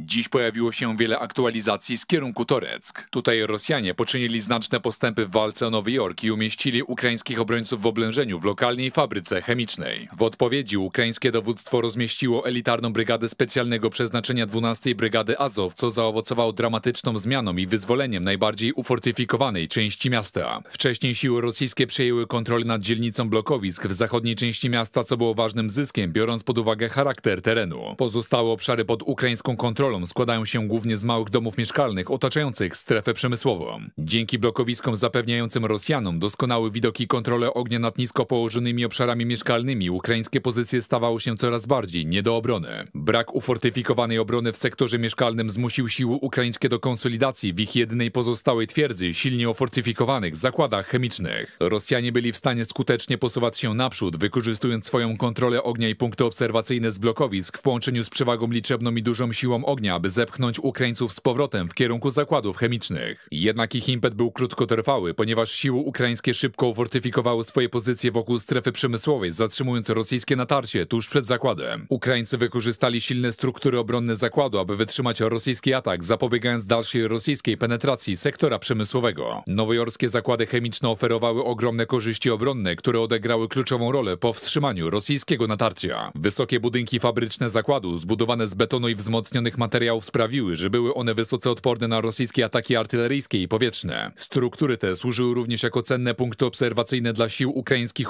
Dziś pojawiło się wiele aktualizacji z kierunku Toreck. Tutaj Rosjanie poczynili znaczne postępy w walce o Nowy Jork i umieścili ukraińskich obrońców w oblężeniu w lokalnej fabryce chemicznej. W odpowiedzi ukraińskie dowództwo rozmieściło elitarną brygadę specjalnego przeznaczenia 12 Brygady Azow, co zaowocowało dramatyczną zmianą i wyzwoleniem najbardziej ufortyfikowanej części miasta. Wcześniej siły rosyjskie przejęły kontrolę nad dzielnicą blokowisk w zachodniej części miasta, co było ważnym zyskiem, biorąc pod uwagę charakter terenu. Pozostałe obszary pod ukraińską kontrolą składają się głównie z małych domów mieszkalnych otaczających strefę przemysłową. Dzięki blokowiskom zapewniającym Rosjanom doskonały widoki i kontrolę ognia nad nisko położonymi obszarami mieszkalnymi ukraińskie pozycje stawały się coraz bardziej nie do obrony. Brak ufortyfikowanej obrony w sektorze mieszkalnym zmusił siły ukraińskie do konsolidacji w ich jedynej pozostałej twierdzy silnie ofortyfikowanych zakładach chemicznych. Rosjanie byli w stanie skutecznie posuwać się naprzód, wykorzystując swoją kontrolę ognia i punkty obserwacyjne z blokowisk w połączeniu z przewagą liczebną i dużą siłą ognia ognia, aby zepchnąć Ukraińców z powrotem w kierunku zakładów chemicznych. Jednak ich impet był krótkotrwały, ponieważ siły ukraińskie szybko fortyfikowały swoje pozycje wokół strefy przemysłowej, zatrzymując rosyjskie natarcie tuż przed zakładem. Ukraińcy wykorzystali silne struktury obronne zakładu, aby wytrzymać rosyjski atak, zapobiegając dalszej rosyjskiej penetracji sektora przemysłowego. Nowojorskie zakłady chemiczne oferowały ogromne korzyści obronne, które odegrały kluczową rolę po wstrzymaniu rosyjskiego natarcia. Wysokie budynki fabryczne zakładu, zbudowane z betonu i wzmocnionych materiałów sprawiły, że były one wysoce odporne na rosyjskie ataki artyleryjskie i powietrzne. Struktury te służyły również jako cenne punkty obserwacyjne dla sił ukraińskich,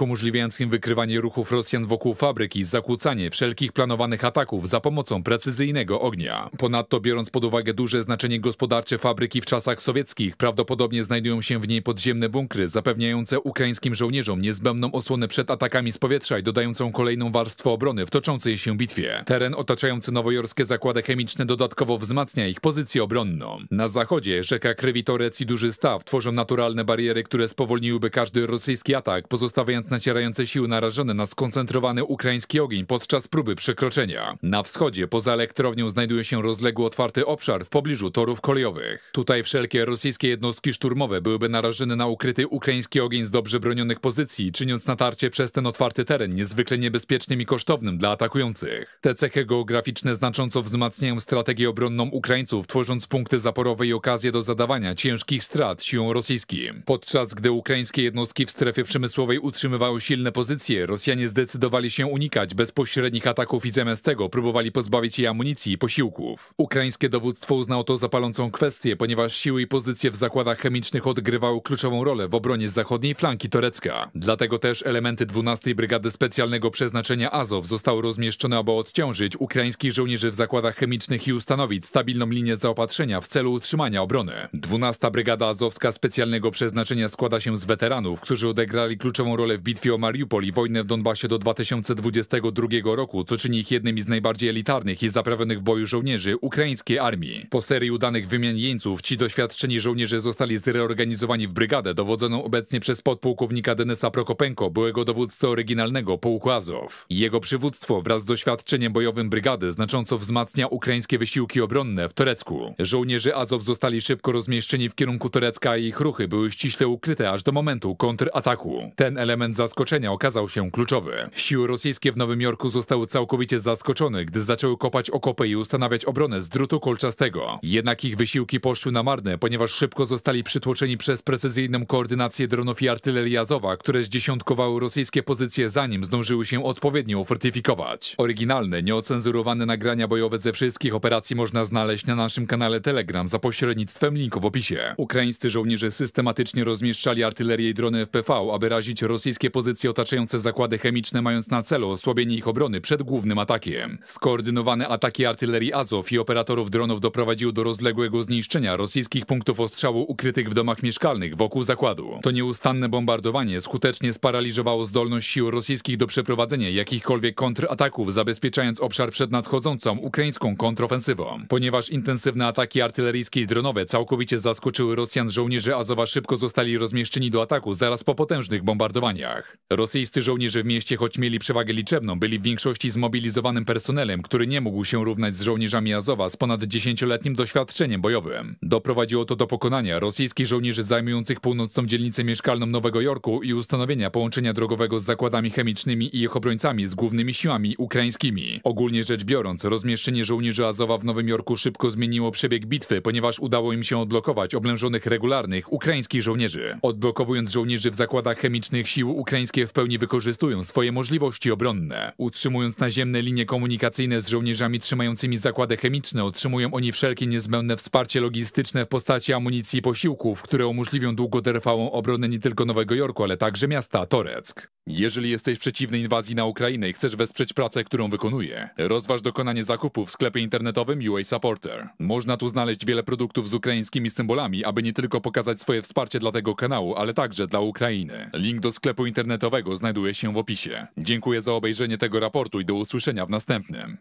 im wykrywanie ruchów Rosjan wokół fabryki i zakłócanie wszelkich planowanych ataków za pomocą precyzyjnego ognia. Ponadto biorąc pod uwagę duże znaczenie gospodarcze fabryki w czasach sowieckich, prawdopodobnie znajdują się w niej podziemne bunkry zapewniające ukraińskim żołnierzom niezbędną osłonę przed atakami z powietrza i dodającą kolejną warstwę obrony w toczącej się bitwie. Teren otaczający nowojorskie zakłady chemiczne dodatkowo wzmacnia ich pozycję obronną. Na zachodzie rzeka Krewitorec i Duży Staw tworzą naturalne bariery, które spowolniłyby każdy rosyjski atak, pozostawiając nacierające siły narażone na skoncentrowany ukraiński ogień podczas próby przekroczenia. Na wschodzie, poza elektrownią, znajduje się rozległy otwarty obszar w pobliżu torów kolejowych. Tutaj wszelkie rosyjskie jednostki szturmowe byłyby narażone na ukryty ukraiński ogień z dobrze bronionych pozycji, czyniąc natarcie przez ten otwarty teren niezwykle niebezpiecznym i kosztownym dla atakujących. Te cechy geograficzne znacząco wzmacniają strategię obronną Ukraińców, tworząc punkty zaporowe i okazje do zadawania ciężkich strat siłom rosyjskim. Podczas gdy ukraińskie jednostki w strefie przemysłowej utrzymywały silne pozycje, Rosjanie zdecydowali się unikać bezpośrednich ataków i zamiast tego próbowali pozbawić jej amunicji i posiłków. Ukraińskie dowództwo uznało to za palącą kwestię, ponieważ siły i pozycje w zakładach chemicznych odgrywały kluczową rolę w obronie zachodniej flanki Torecka. Dlatego też elementy 12 Brygady Specjalnego Przeznaczenia Azow zostały rozmieszczone, aby odciążyć ukraińskich żołnierzy w zakładach chemicznych i ustanowić stabilną linię zaopatrzenia w celu utrzymania obrony. 12 Brygada Azowska specjalnego przeznaczenia składa się z weteranów, którzy odegrali kluczową rolę w bitwie o Mariupol i wojnę w Donbasie do 2022 roku, co czyni ich jednymi z najbardziej elitarnych i zaprawionych w boju żołnierzy ukraińskiej armii. Po serii udanych wymian jeńców ci doświadczeni żołnierze zostali zreorganizowani w brygadę dowodzoną obecnie przez podpułkownika Denesa Prokopenko, byłego dowódcy oryginalnego pułku Azow. Jego przywództwo wraz z doświadczeniem bojowym brygady znacząco wzmacnia ukraińskie rosyjskie wysiłki obronne w Torecku. Żołnierze Azow zostali szybko rozmieszczeni w kierunku Torecka i ich ruchy były ściśle ukryte aż do momentu kontrataku. Ten element zaskoczenia okazał się kluczowy. Siły rosyjskie w Nowym Jorku zostały całkowicie zaskoczone, gdy zaczęły kopać okopy i ustanawiać obronę z drutu kolczastego. Jednak ich wysiłki poszły na marne, ponieważ szybko zostali przytłoczeni przez precyzyjną koordynację dronów i artylerii Azowa, które zdziesiątkowały rosyjskie pozycje zanim zdążyły się odpowiednio fortyfikować. Oryginalne, nieocenzurowane nagrania bojowe ze wszystkich operacji można znaleźć na naszym kanale Telegram za pośrednictwem linku w opisie. Ukraińscy żołnierze systematycznie rozmieszczali artylerię i drony FPV, aby razić rosyjskie pozycje otaczające zakłady chemiczne, mając na celu osłabienie ich obrony przed głównym atakiem. Skoordynowane ataki artylerii Azow i operatorów dronów doprowadziły do rozległego zniszczenia rosyjskich punktów ostrzału ukrytych w domach mieszkalnych wokół zakładu. To nieustanne bombardowanie skutecznie sparaliżowało zdolność sił rosyjskich do przeprowadzenia jakichkolwiek kontrataków, zabezpieczając obszar przed nadchodzącą ukraińską kontrofensywą kontrofensywą. Ponieważ intensywne ataki artyleryjskie i dronowe całkowicie zaskoczyły Rosjan, żołnierze Azowa szybko zostali rozmieszczeni do ataku zaraz po potężnych bombardowaniach. Rosyjscy żołnierze w mieście, choć mieli przewagę liczebną, byli w większości zmobilizowanym personelem, który nie mógł się równać z żołnierzami Azowa z ponad dziesięcioletnim doświadczeniem bojowym. Doprowadziło to do pokonania rosyjskich żołnierzy zajmujących północną dzielnicę mieszkalną Nowego Jorku i ustanowienia połączenia drogowego z zakładami chemicznymi i ich obrońcami z głównymi siłami ukraińskimi. Ogólnie rzecz biorąc, rozmieszczenie żołnierzy Azowa gazowa w Nowym Jorku szybko zmieniło przebieg bitwy, ponieważ udało im się odblokować oblężonych regularnych ukraińskich żołnierzy. Odblokowując żołnierzy w zakładach chemicznych sił ukraińskie w pełni wykorzystują swoje możliwości obronne. Utrzymując naziemne linie komunikacyjne z żołnierzami trzymającymi zakłady chemiczne, otrzymują oni wszelkie niezbędne wsparcie logistyczne w postaci amunicji i posiłków, które umożliwią długotrwałą obronę nie tylko Nowego Jorku, ale także miasta Toreck. Jeżeli jesteś przeciwny inwazji na Ukrainę i chcesz wesprzeć pracę, którą wykonuję, rozważ dokonanie zakupu w sklepie internetowym UA Supporter. Można tu znaleźć wiele produktów z ukraińskimi symbolami, aby nie tylko pokazać swoje wsparcie dla tego kanału, ale także dla Ukrainy. Link do sklepu internetowego znajduje się w opisie. Dziękuję za obejrzenie tego raportu i do usłyszenia w następnym.